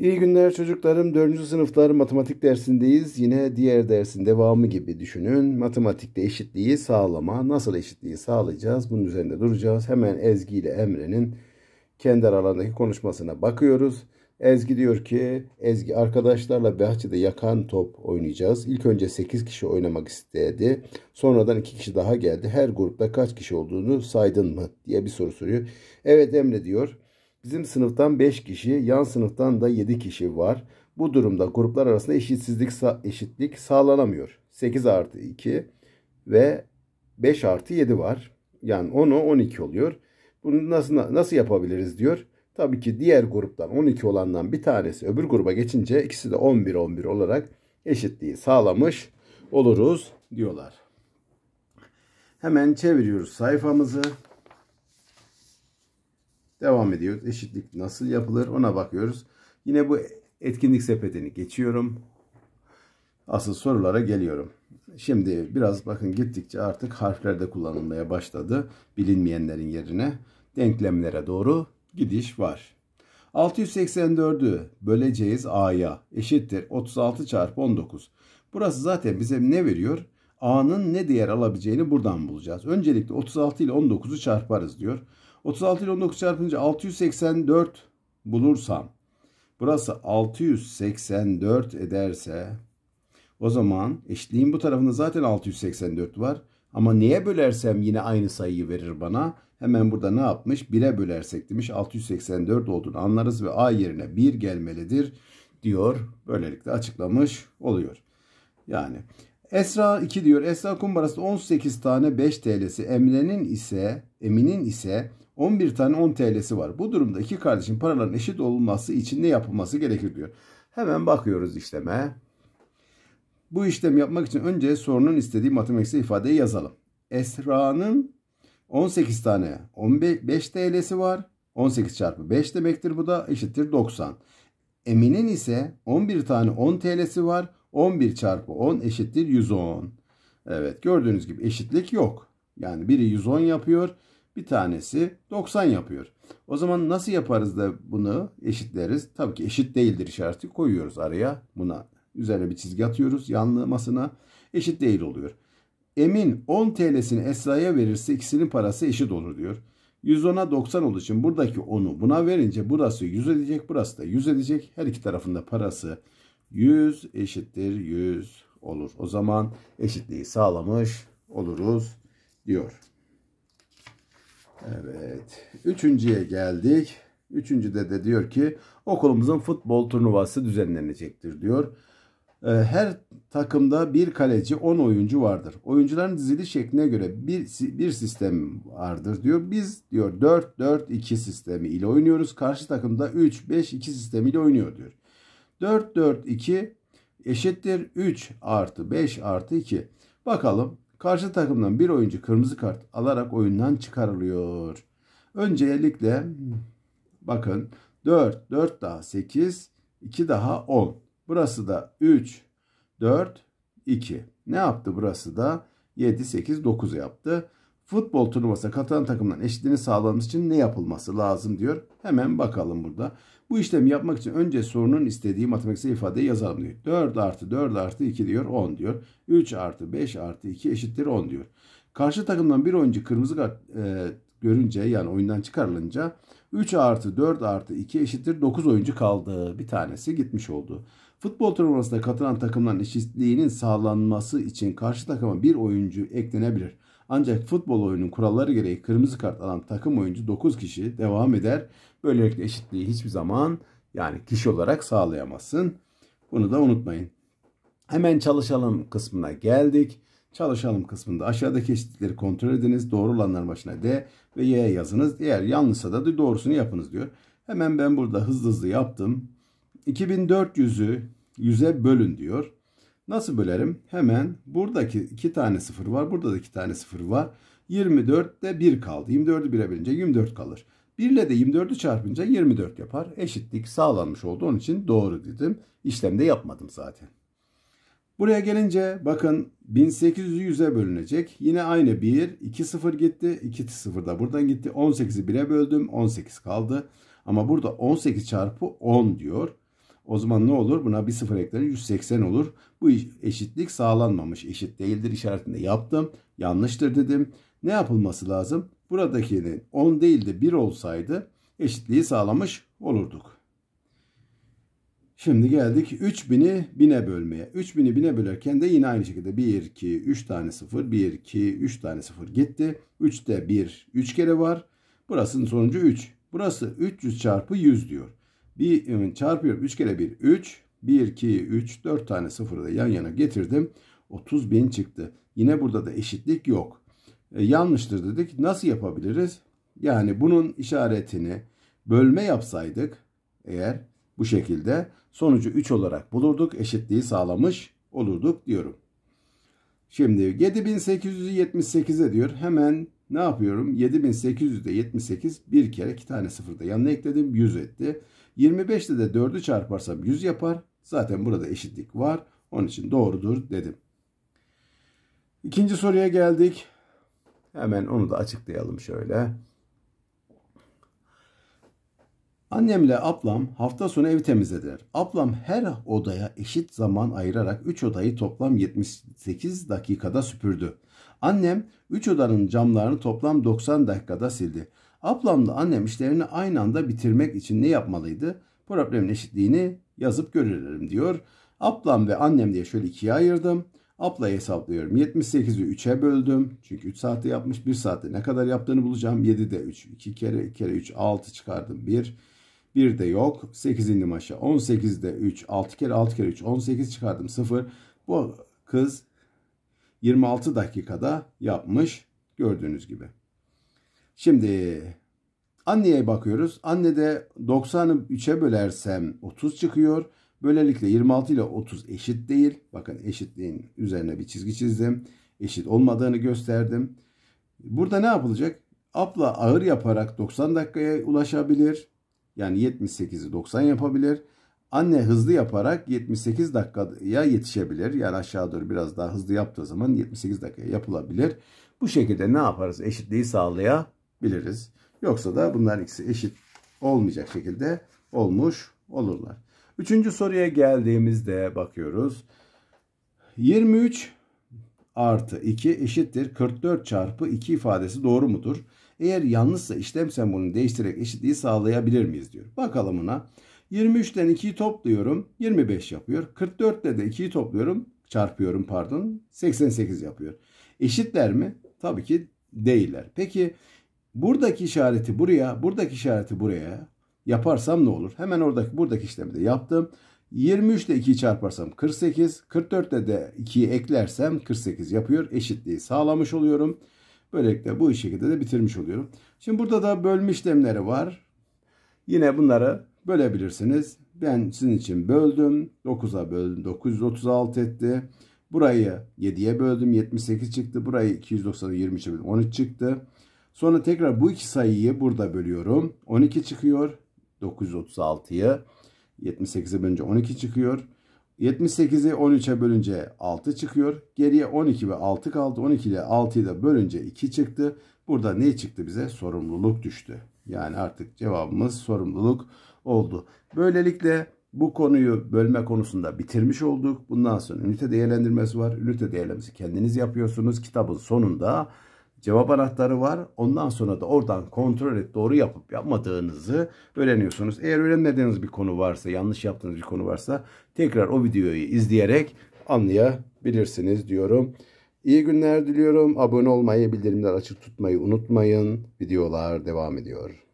İyi günler çocuklarım. 4. sınıflar matematik dersindeyiz. Yine diğer dersin devamı gibi düşünün. Matematikte eşitliği sağlama. Nasıl eşitliği sağlayacağız? Bunun üzerinde duracağız. Hemen Ezgi ile Emre'nin kendi aralarındaki konuşmasına bakıyoruz. Ezgi diyor ki Ezgi arkadaşlarla bahçede yakan top oynayacağız. İlk önce 8 kişi oynamak istedi. Sonradan 2 kişi daha geldi. Her grupta kaç kişi olduğunu saydın mı diye bir soru soruyor. Evet Emre diyor. Bizim sınıftan 5 kişi, yan sınıftan da 7 kişi var. Bu durumda gruplar arasında eşitsizlik eşitlik sağlanamıyor. 8 artı 2 ve 5 artı 7 var. Yani 10'u 12 oluyor. Bunu nasıl, nasıl yapabiliriz diyor. Tabii ki diğer gruptan 12 olandan bir tanesi öbür gruba geçince ikisi de 11-11 olarak eşitliği sağlamış oluruz diyorlar. Hemen çeviriyoruz sayfamızı. Devam ediyoruz. Eşitlik nasıl yapılır ona bakıyoruz. Yine bu etkinlik sepetini geçiyorum. Asıl sorulara geliyorum. Şimdi biraz bakın gittikçe artık harflerde kullanılmaya başladı. Bilinmeyenlerin yerine denklemlere doğru gidiş var. 684'ü böleceğiz a'ya eşittir 36 çarpı 19. Burası zaten bize ne veriyor? a'nın ne değer alabileceğini buradan bulacağız. Öncelikle 36 ile 19'u çarparız diyor. 36 ile 19 çarpınca 684 bulursam burası 684 ederse o zaman eşitliğin bu tarafında zaten 684 var. Ama neye bölersem yine aynı sayıyı verir bana. Hemen burada ne yapmış? 1'e bölersek demiş 684 olduğunu anlarız ve A yerine 1 gelmelidir diyor. Böylelikle açıklamış oluyor. Yani Esra 2 diyor. Esra kumbarası 18 tane 5 TL'si. Emre'nin ise Emin'in ise 11 tane 10 TL'si var. Bu durumda iki kardeşin paraların eşit olması için ne yapılması gerekir diyor. Hemen bakıyoruz işleme. Bu işlem yapmak için önce sorunun istediği matematiksel ifadeyi yazalım. Esra'nın 18 tane 15 TL'si var. 18 çarpı 5 demektir bu da eşittir 90. Emin'in ise 11 tane 10 TL'si var. 11 çarpı 10 eşittir 110. Evet gördüğünüz gibi eşitlik yok. Yani biri 110 yapıyor bir tanesi 90 yapıyor. O zaman nasıl yaparız da bunu eşitleriz? Tabii ki eşit değildir işareti koyuyoruz araya. Buna üzerine bir çizgi atıyoruz yanlamasına. Eşit değil oluyor. Emin 10 TL'sini Esra'ya verirse ikisinin parası eşit olur diyor. 110'a 90 olduğu için buradaki 10'u buna verince burası 100 edecek, burası da 100 edecek. Her iki tarafında parası 100 eşittir 100 olur. O zaman eşitliği sağlamış oluruz diyor. Evet. Üçüncüye geldik. Üçüncüde de diyor ki okulumuzun futbol turnuvası düzenlenecektir diyor. Ee, her takımda bir kaleci 10 oyuncu vardır. Oyuncuların dizili şekline göre bir, bir sistem vardır diyor. Biz diyor 4-4-2 sistemi ile oynuyoruz. Karşı takımda 3-5-2 sistemi ile oynuyor diyor. 4-4-2 eşittir 3 artı 5 artı 2. Bakalım Karşı takımdan bir oyuncu kırmızı kart alarak oyundan çıkarılıyor. Öncelikle bakın 4, 4 daha 8, 2 daha 10. Burası da 3, 4, 2. Ne yaptı burası da? 7, 8, 9 yaptı futbol turnuvasına katılan takımdan eşitliğini sağlamamız için ne yapılması lazım diyor. Hemen bakalım burada. Bu işlemi yapmak için önce sorunun istediği matematiksel ifadeyi yazalım diyor. 4 artı 4 artı 2 diyor 10 diyor. 3 artı 5 artı 2 eşittir 10 diyor. Karşı takımdan bir oyuncu kırmızı kart e, görünce yani oyundan çıkarılınca 3 artı 4 artı 2 eşittir 9 oyuncu kaldı. Bir tanesi gitmiş oldu. Futbol turnuvasına katılan takımların eşitliğinin sağlanması için karşı takıma bir oyuncu eklenebilir. Ancak futbol oyunun kuralları gereği kırmızı kart alan takım oyuncu 9 kişi devam eder. Böylelikle eşitliği hiçbir zaman yani kişi olarak sağlayamazsın. Bunu da unutmayın. Hemen çalışalım kısmına geldik. Çalışalım kısmında aşağıdaki eşitlikleri kontrol ediniz. Doğru olanların başına D ve Y yazınız. Diğer yanlışsa da doğrusunu yapınız diyor. Hemen ben burada hızlı hızlı yaptım. 2400'ü 100'e bölün diyor. Nasıl bölerim? Hemen buradaki 2 tane 0 var. Burada da 2 tane 0 var. 24'te 1 kaldı. 24'ü 1'e bölünce 24 kalır. 1 ile de 24'ü çarpınca 24 yapar. Eşitlik sağlanmış oldu. Onun için doğru dedim. İşlemde yapmadım zaten. Buraya gelince bakın 1800'ü 100'e bölünecek. Yine aynı 1, 2 0 gitti. 2 0 da buradan gitti. 18'i 1'e böldüm. 18 kaldı. Ama burada 18 çarpı 10 diyor. O zaman ne olur? Buna bir sıfır eklenir 180 olur. Bu eşitlik sağlanmamış. Eşit değildir işaretinde yaptım. Yanlıştır dedim. Ne yapılması lazım? Buradakinin 10 değil de 1 olsaydı eşitliği sağlamış olurduk. Şimdi geldik 3000'i 1000'e bölmeye. 3000'i 1000'e bölerken de yine aynı şekilde 1, 2, 3 tane 0, 1, 2, 3 tane 0 gitti. 3'te 1, 3 kere var. Burasının sonucu 3. Burası 300 çarpı 100 diyor. Bir çarpıyorum. 3 kere 1 3. 1, 2, 3, 4 tane sıfırı da yan yana getirdim. 30 bin çıktı. Yine burada da eşitlik yok. E, yanlıştır dedik. Nasıl yapabiliriz? Yani bunun işaretini bölme yapsaydık eğer bu şekilde sonucu 3 olarak bulurduk. Eşitliği sağlamış olurduk diyorum. Şimdi 7878'e diyor. Hemen ne yapıyorum? 7878 bir kere iki tane sıfırda yanına ekledim. 100 etti. 25'te de 4'ü çarparsam 100 yapar. Zaten burada eşitlik var. Onun için doğrudur dedim. İkinci soruya geldik. Hemen onu da açıklayalım şöyle. Annemle ablam hafta sonu evi temizlediler. Ablam her odaya eşit zaman ayırarak 3 odayı toplam 78 dakikada süpürdü. Annem 3 odanın camlarını toplam 90 dakikada sildi. Ablamla annem işlerini aynı anda bitirmek için ne yapmalıydı? Problemin eşitliğini yazıp görelim diyor. Ablam ve annem diye şöyle ikiye ayırdım. Ablayı hesaplıyorum. 78'i 3'e böldüm. Çünkü 3 saatte yapmış. 1 saatte ne kadar yaptığını bulacağım. 7'de 3. 2 kere 2 kere 3 6 çıkardım. 1. 1 de yok. 8 indim aşağı. 18'de 3. 6 kere 6 kere 3. 18 çıkardım. 0. Bu kız 26 dakikada yapmış. Gördüğünüz gibi. Şimdi anneye bakıyoruz. Anne de 90'ı 3'e bölersem 30 çıkıyor. Böylelikle 26 ile 30 eşit değil. Bakın eşitliğin üzerine bir çizgi çizdim. Eşit olmadığını gösterdim. Burada ne yapılacak? Abla ağır yaparak 90 dakikaya ulaşabilir. Yani 78'i 90 yapabilir. Anne hızlı yaparak 78 dakikaya yetişebilir. Yani aşağı doğru biraz daha hızlı yaptığı zaman 78 dakikaya yapılabilir. Bu şekilde ne yaparız? Eşitliği sağlaya biliriz. Yoksa da bunlar ikisi eşit olmayacak şekilde olmuş olurlar. Üçüncü soruya geldiğimizde bakıyoruz. 23 artı 2 eşittir 44 çarpı 2 ifadesi doğru mudur? Eğer yanlışsa işlem sembolünü değiştirerek eşitliği sağlayabilir miyiz diyor. Bakalım buna. 23'ten 2'yi topluyorum 25 yapıyor. 44 de 2'yi topluyorum çarpıyorum pardon 88 yapıyor. Eşitler mi? Tabii ki değiller. Peki Buradaki işareti buraya, buradaki işareti buraya yaparsam ne olur? Hemen oradaki buradaki işlemi de yaptım. 23 ile 2'yi çarparsam 48, 44 ile de 2'yi eklersem 48 yapıyor. Eşitliği sağlamış oluyorum. Böylelikle bu şekilde de bitirmiş oluyorum. Şimdi burada da bölme işlemleri var. Yine bunları bölebilirsiniz. Ben sizin için böldüm. 9'a böldüm. 936 etti. Burayı 7'ye böldüm. 78 çıktı. Burayı 290'a 23'e böldüm. 13 çıktı. Sonra tekrar bu iki sayıyı burada bölüyorum. 12 çıkıyor. 936'yı 78'e bölünce 12 çıkıyor. 78'i 13'e bölünce 6 çıkıyor. Geriye 12 ve 6 kaldı. 12 ile 6'yı da bölünce 2 çıktı. Burada ne çıktı bize? Sorumluluk düştü. Yani artık cevabımız sorumluluk oldu. Böylelikle bu konuyu bölme konusunda bitirmiş olduk. Bundan sonra ünite değerlendirmesi var. Ünite değerlendirmesi kendiniz yapıyorsunuz. Kitabın sonunda cevap anahtarı var. Ondan sonra da oradan kontrol et doğru yapıp yapmadığınızı öğreniyorsunuz. Eğer öğrenmediğiniz bir konu varsa, yanlış yaptığınız bir konu varsa tekrar o videoyu izleyerek anlayabilirsiniz diyorum. İyi günler diliyorum. Abone olmayı, bildirimleri açık tutmayı unutmayın. Videolar devam ediyor.